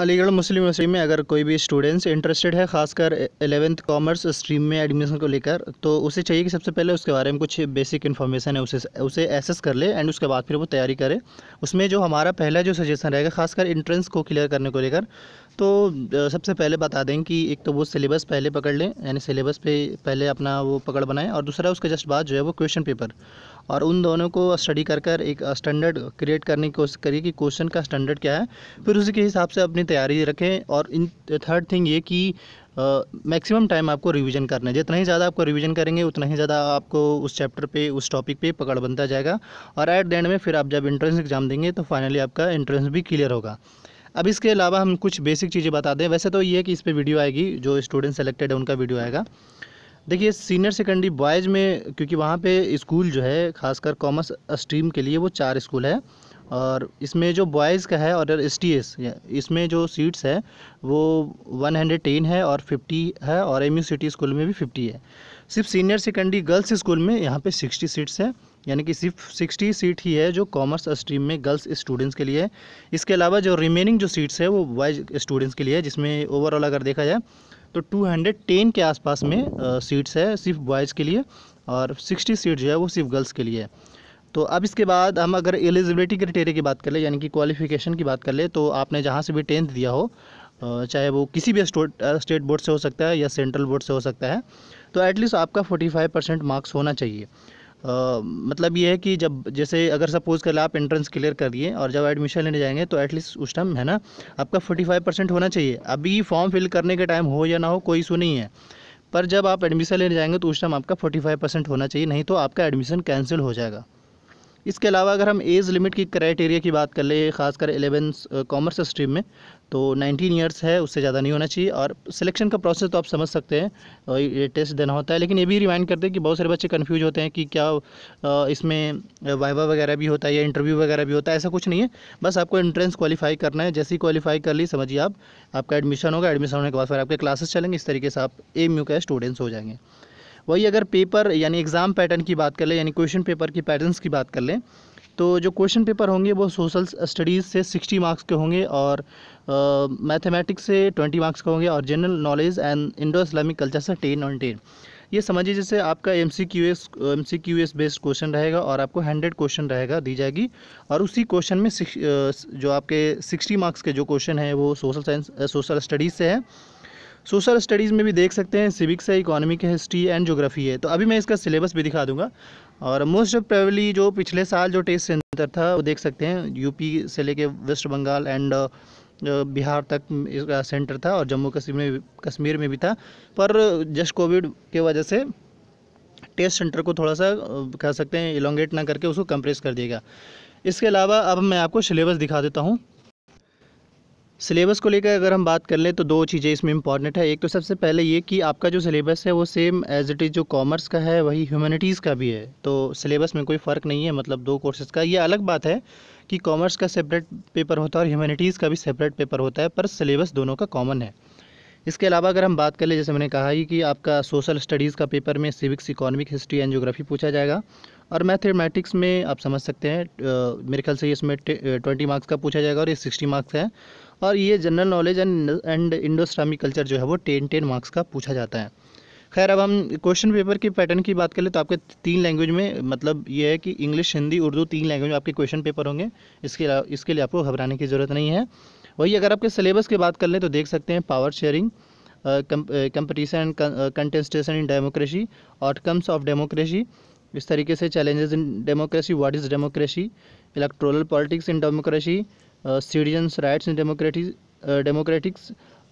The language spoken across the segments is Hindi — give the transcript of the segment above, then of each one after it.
अलीगढ़ मुस्लिम यूनिवर्सिटी में अगर कोई भी स्टूडेंट्स इंटरेस्टेड है खासकर एलेवेंथ कॉमर्स स्ट्रीम में एडमिशन को लेकर तो उसे चाहिए कि सबसे पहले उसके बारे में कुछ बेसिक इन्फॉर्मेशन है उसे उसे एसेस कर ले एंड उसके बाद फिर वो तैयारी करे उसमें जो हमारा पहला जो सजेशन रहेगा खासकर इंट्रेंस को क्लियर करने को लेकर तो सबसे पहले बता दें कि एक तो वो सिलेबस पहले पकड़ लें यानी सिलेबस पे पहले अपना वो पकड़ बनाएं और दूसरा उसके जस्ट बाद जो है वो क्वेश्चन पेपर और उन दोनों को स्टडी कर कर एक स्टैंडर्ड uh, क्रिएट करने की कोशिश करिए कि क्वेश्चन का स्टैंडर्ड क्या है फिर उसी के हिसाब से अपनी तैयारी रखें और इन थर्ड थिंग ये कि मैक्सिमम uh, टाइम आपको रिवीजन करना है जितना ही ज़्यादा आपको रिवीजन करेंगे उतना ही ज़्यादा आपको उस चैप्टर पे उस टॉपिक पे पकड़ बनता जाएगा और एट द एंड में फिर आप जब एंट्रेंस एग्ज़ाम देंगे तो फाइनली आपका एंट्रेंस भी क्लियर होगा अब इसके अलावा हम कुछ बेसिक चीज़ें बता दें वैसे तो ये है कि इस पर वीडियो आएगी जो स्टूडेंट सेलेक्टेड है उनका वीडियो आएगा देखिए सीनियर सेकेंडरी बॉयज़ में क्योंकि वहाँ पे स्कूल जो है खासकर कॉमर्स स्ट्रीम के लिए वो चार स्कूल है और इसमें जो बॉयज़ का है और एस टी एस इसमें जो सीट्स है वो वन हंड्रेड टेन है और फिफ्टी है और एम यू सिटी स्कूल में भी फिफ्टी है सिर्फ सीनियर सेकेंडरी गर्ल्स स्कूल में यहाँ पे सिक्सटी सीट्स है यानी कि सिर्फ सिक्सटी सीट ही है जो कॉमर्स स्ट्रीम में गर्ल्स स्टूडेंट्स के लिए है इसके अलावा जो रिमेनिंग जो सीट्स है वो बॉयज़ स्टूडेंट्स के लिए है जिसमें ओवरऑल अगर देखा जाए तो 210 के आसपास में सीट्स है सिर्फ बॉयज़ के लिए और 60 सीट जो है वो सिर्फ गर्ल्स के लिए है तो अब इसके बाद हम अगर एलिजिबिलिटी क्राइटेरिया की बात कर ले यानी कि क्वालिफिकेशन की बात कर ले तो आपने जहाँ से भी टेंथ दिया हो चाहे वो किसी भी स्टेट बोर्ड से हो सकता है या सेंट्रल बोर्ड से हो सकता है तो एटलीस्ट आपका 45 परसेंट मार्क्स होना चाहिए मतलब ये है कि जब जैसे अगर सपोज़ कर आप एंट्रेंस क्लियर कर दिए और जब एडमिशन लेने जाएंगे तो एटलीस्ट उस टाइम है ना आपका फोर्टी फाइव परसेंट होना चाहिए अभी फॉर्म फिल करने के टाइम हो या ना हो कोई इशू नहीं है पर जब आप एडमिशन लेने जाएंगे तो उस टाइम आपका फोर्टी फाइव परसेंट होना चाहिए नहीं तो आपका एडमिशन कैंसिल हो जाएगा इसके अलावा अगर हम एज लिमिट की क्राइटेरिया की बात कर ले खासकर एलेवेंथ कॉमर्स स्ट्रीम में तो 19 इयर्स है उससे ज़्यादा नहीं होना चाहिए और सिलेक्शन का प्रोसेस तो आप समझ सकते हैं ये टेस्ट देना होता है लेकिन ये भी रिमाइंड करते हैं कि बहुत सारे बच्चे कन्फ्यूज होते हैं कि क्या इसमें वाइवा वगैरह भी होता है या इंटरव्यू वगैरह भी होता है ऐसा कुछ नहीं है बस आपको एंट्रेंस क्वालिफाई करना है जैसे ही क्वालिफाई कर ली समझिए आप आपका एडमिशन होगा एडमिशन होने के बाद फिर आपके क्लासेस चलेंगे इस तरीके से आप एम का स्टूडेंट्स हो जाएंगे वही अगर पेपर यानी एग्ज़ाम पैटर्न की बात कर लें यानी क्वेश्चन पेपर की पैटर्न्स की बात कर लें तो जो क्वेश्चन पेपर होंगे वो सोशल स्टडीज़ से सिक्सटी मार्क्स के होंगे और मैथमेटिक्स से ट्वेंटी मार्क्स के होंगे और general knowledge and Indo Islamic culture से टेन ऑन टेन ये समझिए जैसे आपका M C Q S M C Q S based question रहेगा और आपको हंड्रेड क्वेश्चन रहेगा दी जाएगी और उसी क्वेश्चन में जो आपके सिक्सटी मार्क्स के जो क्वेश्चन हैं वो सोशल साइंस सोशल स्टडीज़ से है सोशल स्टडीज़ में भी देख सकते हैं सिविक्स है इकोनॉमिक है हिस्ट्री एंड जोग्राफी है तो अभी मैं इसका सिलेबस भी दिखा दूंगा और मोस्ट प्रेवली जो पिछले साल जो टेस्ट सेंटर था वो देख सकते हैं यूपी से लेके वेस्ट बंगाल एंड बिहार तक इसका सेंटर था और जम्मू कश्मीर में कश्मीर में भी था पर जस्ट कोविड के वजह से टेस्ट सेंटर को थोड़ा सा कह सकते हैं इलोंगेट ना करके उसको कंप्रेस कर देगा इसके अलावा अब मैं आपको सिलेबस दिखा देता हूँ सिलेबस को लेकर अगर हम बात कर लें तो दो चीज़ें इसमें इम्पॉर्टेंट है एक तो सबसे पहले ये कि आपका जो सिलेबस है वो सेम एज इट इज़ जो कॉमर्स का है वही ह्यूमैनिटीज़ का भी है तो सिलेबस में कोई फ़र्क नहीं है मतलब दो कोर्सेज़ का ये अलग बात है कि कॉमर्स का सेपरेट पेपर होता है और ह्यूमैनिटीज़ का भी सेपरेट पेपर होता है पर सिलेबस दोनों का कॉमन है इसके अलावा अगर हम बात कर लें जैसे मैंने कहा ही कि आपका सोशल स्टडीज़ का पेपर में civics economic history and geography पूछा जाएगा और मैथमेटिक्स में आप समझ सकते हैं मेरे ख्याल से इसमें ट्वेंटी मार्क्स का पूछा जाएगा और ये सिक्सटी मार्क्स है और ये general knowledge and and Islamic culture जो है वो टेन टेन मार्क्स का पूछा जाता है खैर अब हम क्वेश्चन पेपर के पैटर्न की बात कर ले तो आपके तीन लैंग्वेज में मतलब ये है कि इंग्लिश हिंदी उर्दू तीन लैंग्वेज में आपके क्वेश्चन पेपर होंगे इसके इसके लिए आपको घबराने की ज़रूरत नहीं है वही अगर आपके सिलेबस की बात कर लें तो देख सकते हैं power sharing competition and contestation in democracy outcomes of democracy इस तरीके से challenges in democracy what is democracy electoral politics in democracy citizens rights in democratic democratics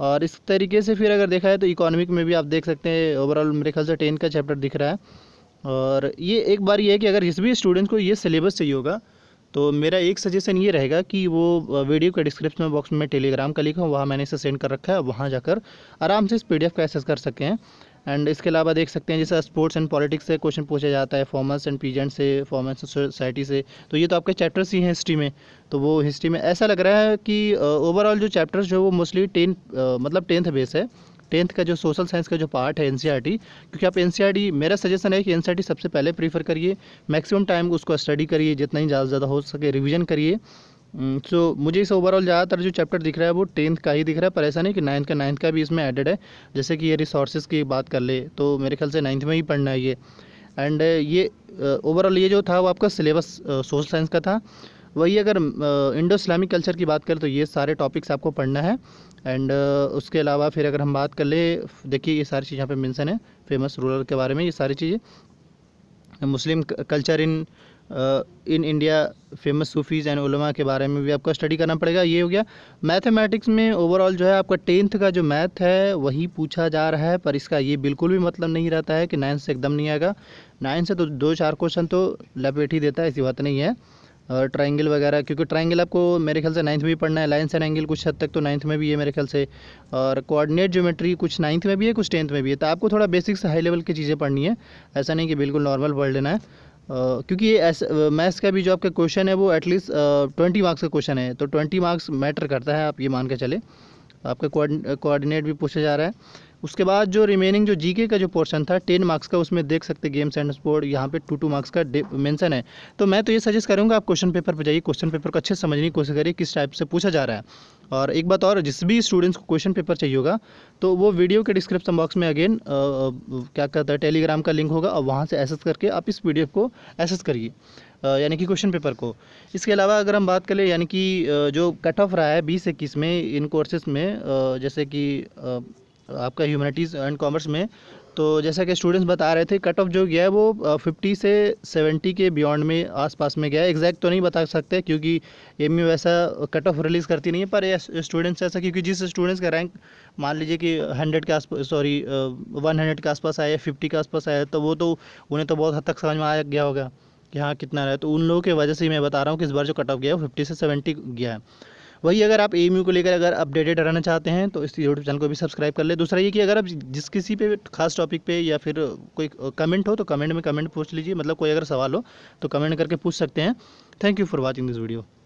और इस तरीके से फिर अगर देखा है तो इकोनॉमिक में भी आप देख सकते हैं ओवरऑल मेरे ख्याल से टेन का चैप्टर दिख रहा है और ये एक बार ये है कि अगर जिस भी स्टूडेंट को ये सिलेबस चाहिए होगा तो मेरा एक सजेशन ये रहेगा कि वो वीडियो के डिस्क्रिप्शन बॉक्स में टेलीग्राम का लिखा हूँ वहाँ मैंने इसे सेंड कर रखा है वहाँ जाकर आराम से इस पी का एक्सेस कर सकें एंड इसके अलावा देख सकते हैं जैसे स्पोर्ट्स एंड पॉलिटिक्स से क्वेश्चन पूछा जाता है फॉर्मर्स एंड पीजेंट से फॉर्मर्स सोसाइटी से तो ये तो आपके चैप्टर्स ही हैं हिस्ट्री में तो वो हिस्ट्री में ऐसा लग रहा है कि ओवरऑल जो चैप्टर्स जो है वो मोस्टली टेंथ मतलब टेंथ बेस है टेंथ का जो सोशल साइंस का जो पार्ट है एन e क्योंकि आप एन e मेरा सजेशन है कि एन e सबसे पहले प्रीफर करिए मैक्सिमम टाइम उसको स्टडी करिए जितना ही ज़्यादा ज़्यादा हो सके रिविज़न करिए सो mm, so, मुझे इस ओवरऑल ज़्यादातर जो चैप्टर दिख रहा है वो टेंथ का ही दिख रहा है पर ऐसा नहीं कि नाइन्थ का नाइन्थ का भी इसमें एडेड है जैसे कि ये रिसोर्सेज की बात कर ले तो मेरे ख्याल से नाइन्थ में ही पढ़ना है ये एंड uh, ये ओवरऑल uh, ये जो था वो आपका सिलेबस सोशल साइंस का था वही अगर इंडो इस्लामिक कल्चर की बात करें तो ये सारे टॉपिक्स आपको पढ़ना है एंड uh, उसके अलावा फिर अगर हम बात कर ले देखिए ये सारी चीज़ यहाँ पे मेंशन है फेमस रूरल के बारे में ये सारी चीज़ें Muslim culture in in India famous Sufis and उलमा के बारे में भी आपका स्टडी करना पड़ेगा ये हो गया मैथमेटिक्स में ओवरऑल जो है आपका टेंथ का जो मैथ है वही पूछा जा रहा है पर इसका ये बिल्कुल भी मतलब नहीं रहता है कि नाइन्थ से एकदम नहीं आएगा नाइन्थ से तो दो चार क्वेश्चन तो लपेट ही देता है ऐसी बात नहीं है और ट्राइंगल वगैरह क्योंकि ट्राइंगल आपको मेरे ख्याल से नाइन्थ में भी पढ़ना है लाइन्स एंड एंगल कुछ हद तक तो नाइन्थ में भी है मेरे ख्याल से और कोऑर्डिनेट ज्योमेट्री कुछ नाइन्थ में भी है कुछ टेंथ में भी है तो आपको थोड़ा बेसिक्स हाई लेवल की चीज़ें पढ़नी है ऐसा नहीं कि बिल्कुल नॉर्मल पढ़ लेना है क्योंकि ये मैथ्स का भी जो आपका क्वेश्चन है वो एटलीस्ट ट्वेंटी मार्क्स का क्वेश्चन है तो ट्वेंटी मार्क्स मैटर करता है आप ये मान के चले आपका कोऑर्डिनेट भी पूछा जा रहा है उसके बाद जो रिमेनिंग जो जीके का जो पोर्शन था टेन मार्क्स का उसमें देख सकते गेम्स एंड स्पोर्ट यहाँ पे टू टू मार्क्स का मेंशन है तो मैं तो ये सजेस्ट करूँगा आप क्वेश्चन पेपर पर जाइए क्वेश्चन पेपर को अच्छे से समझने की कोशिश करिए किस टाइप से पूछा जा रहा है और एक बात और जिस भी स्टूडेंट्स को क्वेश्चन पेपर चाहिए होगा तो वो वीडियो के डिस्क्रिप्शन बॉक्स में अगेन क्या कहता है टेलीग्राम का लिंक होगा और वहाँ से एसेस करके आप इस पी को एसेस करिए यानी कि क्वेश्चन पेपर को इसके अलावा अगर हम बात करें यानी कि जो कट ऑफ रहा है बीस इक्कीस में इन कोर्सेज में जैसे कि आपका ह्यूमैनिटीज़ एंड कॉमर्स में तो जैसा कि स्टूडेंट्स बता रहे थे कट ऑफ जो गया है वो फिफ्टी से सेवेंटी के बियॉन्ड में आसपास में गया है एग्जैक्ट तो नहीं बता सकते क्योंकि एम यू वैसा कट ऑफ रिलीज़ करती नहीं है पर स्टूडेंट्स ऐसा क्योंकि जिस स्टूडेंट्स का रैंक मान लीजिए कि हंड्रेड के आसपास सॉरी वन हंड्रेड के आसपास आया फिफ्टी के आसपास आया तो वो तो उन्हें तो बहुत हद तक समझ में आ गया होगा कि हाँ कितना रहा है तो उन लोगों की वजह से मैं बता रहा हूँ कि इस बार जो कट ऑफ गया है वो फिफ्टी से सेवेंटी गया है वही अगर आप एम को लेकर अगर अपडेटेड रहना चाहते हैं तो इस यूट्यूब चैनल को भी सब्सक्राइब कर ले दूसरा ये कि अगर आप जिस किसी पे खास टॉपिक पे या फिर कोई कमेंट हो तो कमेंट में कमेंट पूछ लीजिए मतलब कोई अगर सवाल हो तो कमेंट करके पूछ सकते हैं thank you for watching this video